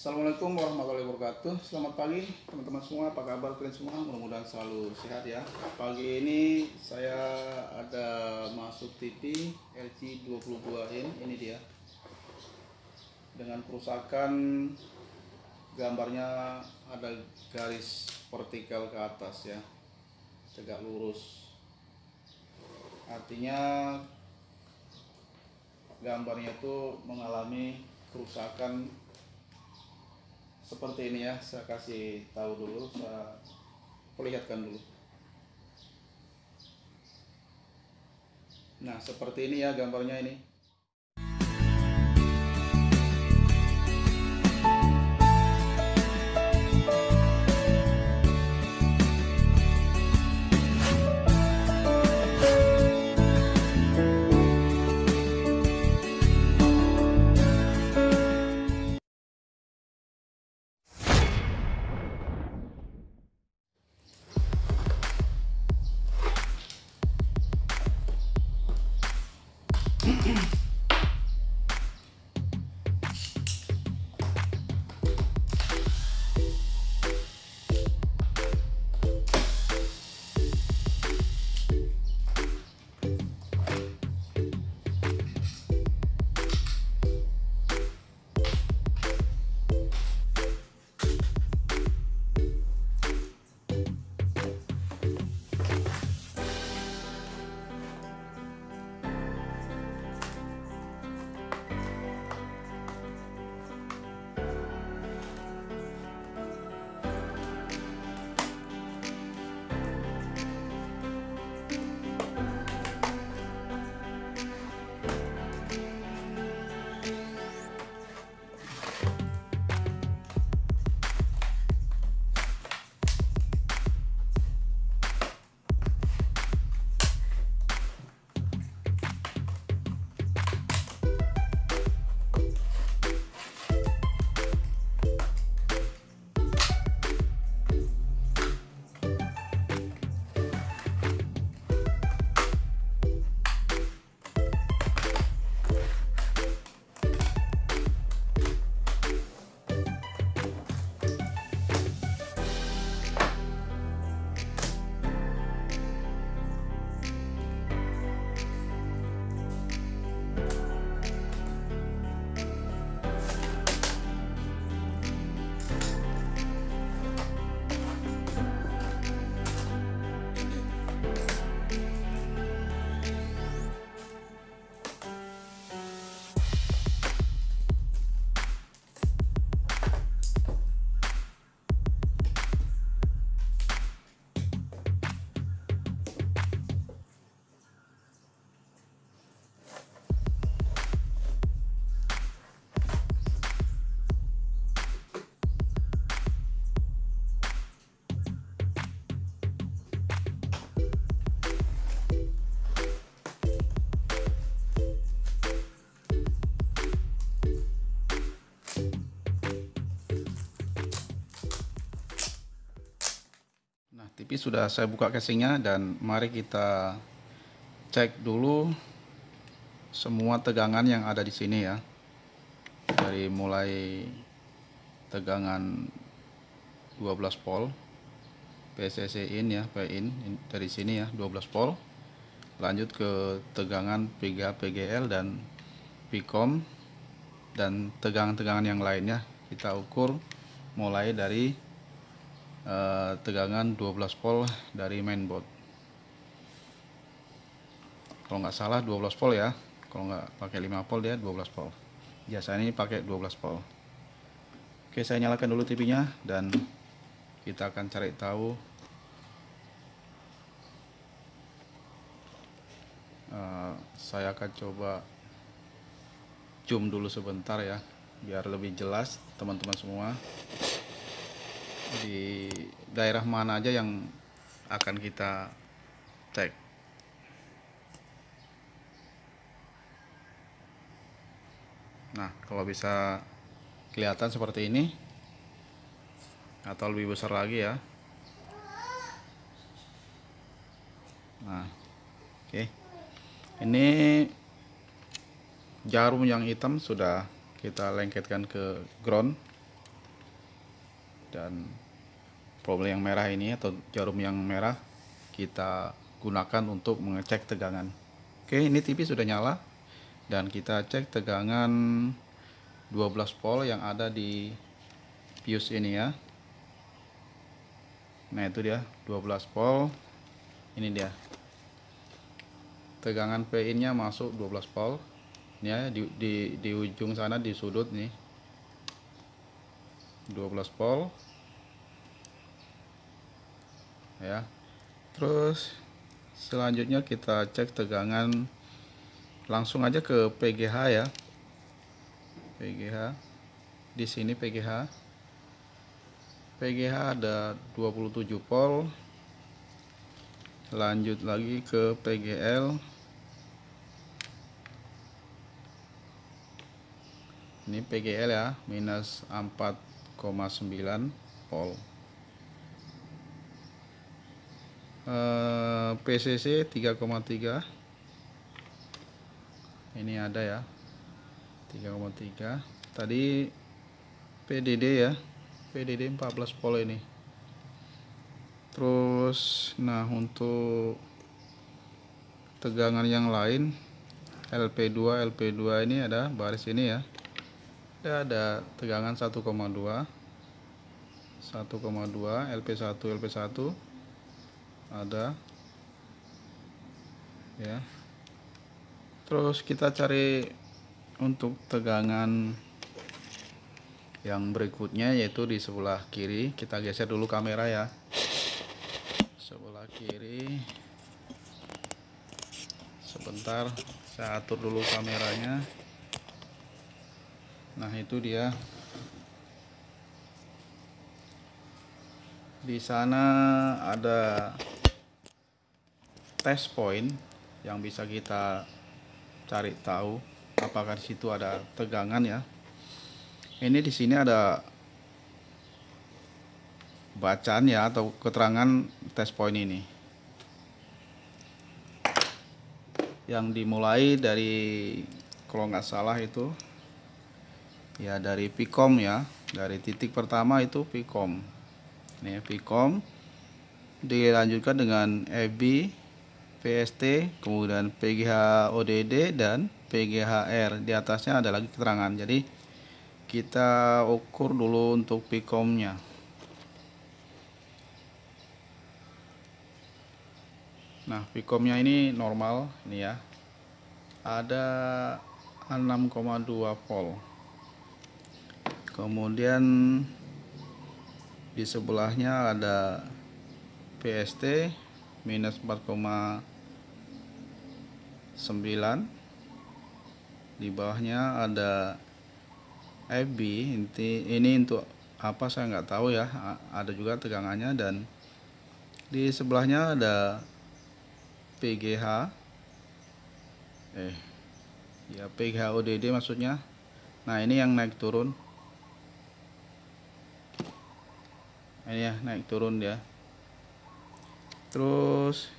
Assalamualaikum warahmatullahi wabarakatuh Selamat pagi teman-teman semua Apa kabar kalian semua Mudah-mudahan selalu sehat ya Pagi ini saya ada masuk TV LG 22 in, Ini dia Dengan kerusakan Gambarnya ada garis vertikal ke atas ya Tegak lurus Artinya Gambarnya itu mengalami kerusakan seperti ini ya saya kasih tahu dulu saya perlihatkan dulu nah seperti ini ya gambarnya ini sudah saya buka casingnya dan mari kita cek dulu semua tegangan yang ada di sini ya dari mulai tegangan 12 volt PCC in ya P in, dari sini ya 12 volt lanjut ke tegangan PGA PGL dan PCOM dan tegangan-tegangan yang lainnya kita ukur mulai dari Eh, tegangan 12 volt dari mainboard kalau nggak salah 12 volt ya kalau nggak pakai 5 volt dia 12 volt biasanya ini pakai 12 volt oke saya nyalakan dulu TV nya dan kita akan cari tahu uh, saya akan coba zoom dulu sebentar ya biar lebih jelas teman-teman semua di daerah mana aja yang akan kita cek nah kalau bisa kelihatan seperti ini atau lebih besar lagi ya nah oke okay. ini jarum yang hitam sudah kita lengketkan ke ground dan problem yang merah ini atau jarum yang merah kita gunakan untuk mengecek tegangan oke ini TV sudah nyala dan kita cek tegangan 12 volt yang ada di fuse ini ya nah itu dia 12 volt ini dia tegangan pin nya masuk 12 volt ini ya di, di, di ujung sana di sudut nih 12 volt ya terus selanjutnya kita cek tegangan langsung aja ke PGH ya PGH di sini PGH PGH ada 27 volt lanjut lagi ke PGL ini PGL ya minus 4 volt eh, PCC 3,3 ini ada ya 3,3 tadi PDD ya PDD 14 volt ini terus nah untuk tegangan yang lain LP2 LP2 ini ada baris ini ya ya ada tegangan 1,2 1,2 LP1 LP1 ada ya terus kita cari untuk tegangan yang berikutnya yaitu di sebelah kiri kita geser dulu kamera ya sebelah kiri sebentar saya atur dulu kameranya nah itu dia di sana ada test point yang bisa kita cari tahu apakah di situ ada tegangan ya ini di sini ada bacaan ya atau keterangan test point ini yang dimulai dari kalau nggak salah itu ya dari pikom ya dari titik pertama itu pikom ini pikom dilanjutkan dengan EB PST kemudian PGH ODD dan PGHR di atasnya ada lagi keterangan jadi kita ukur dulu untuk pikomnya nah pikomnya ini normal ini ya ada 6,2 volt kemudian di sebelahnya ada PST minus 4,9 di bawahnya ada FB inti ini untuk apa saya nggak tahu ya ada juga tegangannya dan di sebelahnya ada PGH eh ya PGH ODD maksudnya nah ini yang naik turun ini eh, ya naik turun ya terus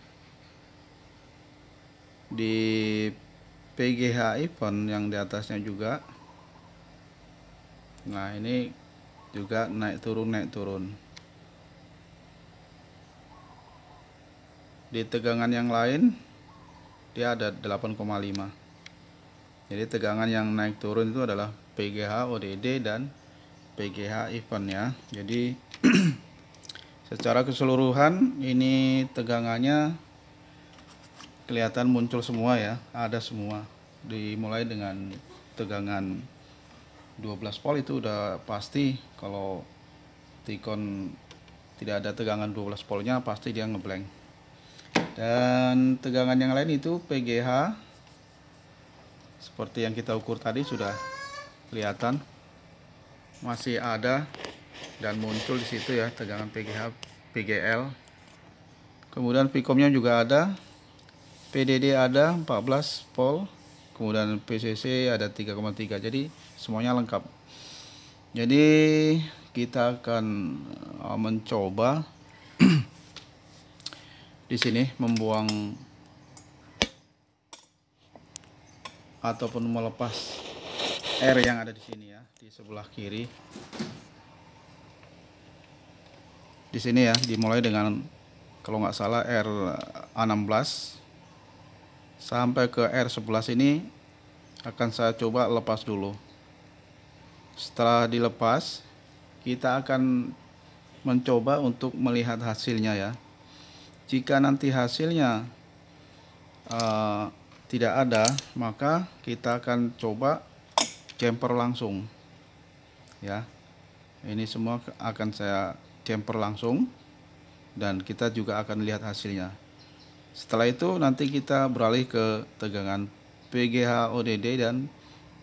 di PGH iPhone yang di atasnya juga nah ini juga naik turun naik turun di tegangan yang lain dia ada 8,5 jadi tegangan yang naik turun itu adalah PGH, ODD dan PGH event ya jadi secara keseluruhan ini tegangannya kelihatan muncul semua ya ada semua dimulai dengan tegangan 12 volt itu udah pasti kalau tikon tidak ada tegangan 12 voltnya pasti dia ngeblank dan tegangan yang lain itu PGH seperti yang kita ukur tadi sudah kelihatan masih ada dan muncul di situ ya tegangan PGH PGL kemudian pikomnya juga ada PDD ada 14 volt kemudian PCC ada 3,3 jadi semuanya lengkap jadi kita akan uh, mencoba di sini membuang ataupun melepas R yang ada di sini ya, di sebelah kiri. Di sini ya, dimulai dengan kalau nggak salah R16 sampai ke R11 ini akan saya coba lepas dulu. Setelah dilepas, kita akan mencoba untuk melihat hasilnya ya. Jika nanti hasilnya uh, tidak ada, maka kita akan coba damper langsung ya ini semua akan saya damper langsung dan kita juga akan lihat hasilnya setelah itu nanti kita beralih ke tegangan PGH ODD dan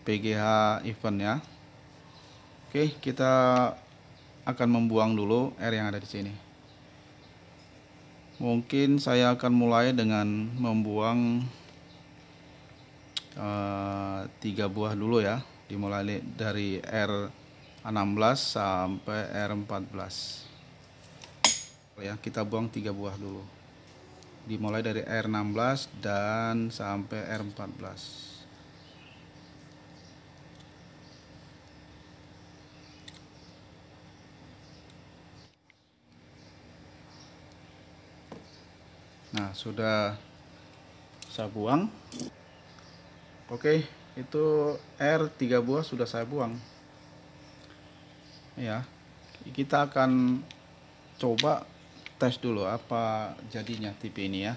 PGH event ya Oke kita akan membuang dulu air yang ada di sini mungkin saya akan mulai dengan membuang eh, tiga buah dulu ya dimulai dari R16 sampai R14 ya kita buang tiga buah dulu dimulai dari R16 dan sampai R14 Nah, sudah saya buang. Oke, itu R 3 buah sudah saya buang ya kita akan coba tes dulu apa jadinya TV ini ya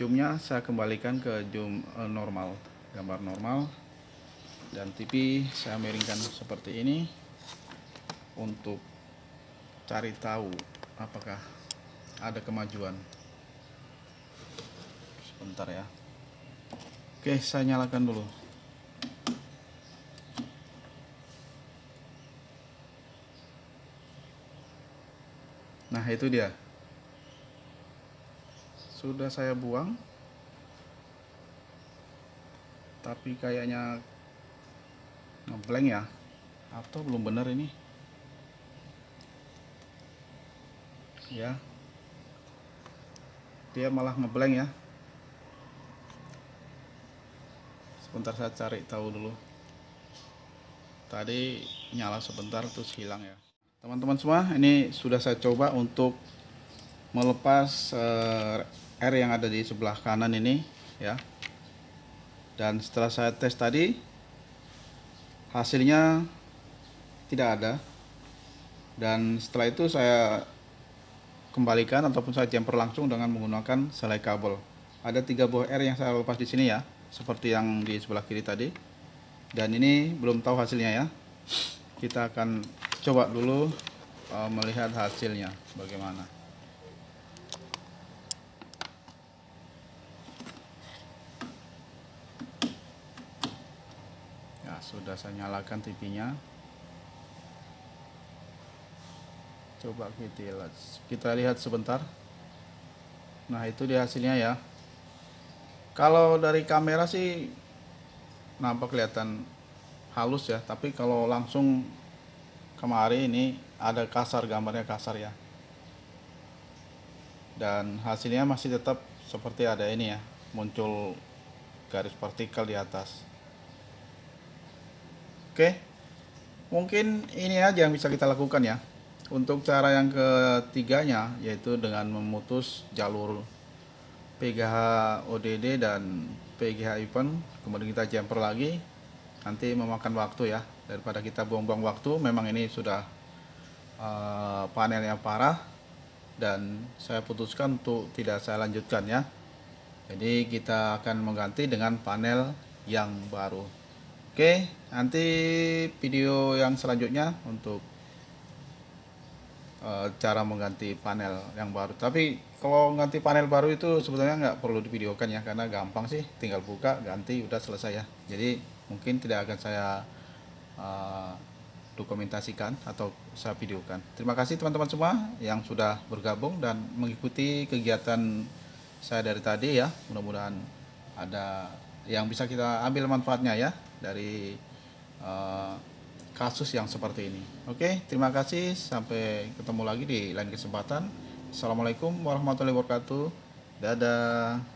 zoomnya saya kembalikan ke zoom eh, normal gambar normal dan TV saya miringkan seperti ini untuk cari tahu apakah ada kemajuan sebentar ya Oke, saya nyalakan dulu. Nah, itu dia. Sudah saya buang. Tapi kayaknya ngebleng ya. Atau belum benar ini. Ya. Dia malah ngebleng ya. sebentar saya cari tahu dulu tadi nyala sebentar terus hilang ya teman-teman semua ini sudah saya coba untuk melepas uh, air yang ada di sebelah kanan ini ya dan setelah saya tes tadi hasilnya tidak ada dan setelah itu saya kembalikan ataupun saya jumper langsung dengan menggunakan selai kabel ada tiga buah R yang saya lepas di sini ya seperti yang di sebelah kiri tadi dan ini belum tahu hasilnya ya kita akan coba dulu uh, melihat hasilnya bagaimana ya sudah saya nyalakan TV nya coba kita lihat, sebentar nah itu dia hasilnya ya kalau dari kamera sih nampak kelihatan halus ya, tapi kalau langsung kemari ini ada kasar gambarnya kasar ya. Dan hasilnya masih tetap seperti ada ini ya, muncul garis partikel di atas. Oke. Mungkin ini aja yang bisa kita lakukan ya. Untuk cara yang ketiganya yaitu dengan memutus jalur PGH ODD dan PGH event kemudian kita jumper lagi nanti memakan waktu ya daripada kita buang-buang waktu memang ini sudah uh, panel yang parah dan saya putuskan untuk tidak saya lanjutkan ya jadi kita akan mengganti dengan panel yang baru oke nanti video yang selanjutnya untuk Eh, cara mengganti panel yang baru. Tapi kalau ganti panel baru itu sebetulnya nggak perlu divideokan ya karena gampang sih, tinggal buka, ganti, udah selesai ya. Jadi mungkin tidak akan saya uh, dokumentasikan atau saya videokan. Terima kasih teman-teman semua yang sudah bergabung dan mengikuti kegiatan saya dari tadi ya. Mudah-mudahan ada yang bisa kita ambil manfaatnya ya dari uh, kasus yang seperti ini. Oke, terima kasih. Sampai ketemu lagi di lain kesempatan. Assalamualaikum warahmatullahi wabarakatuh. Dadah.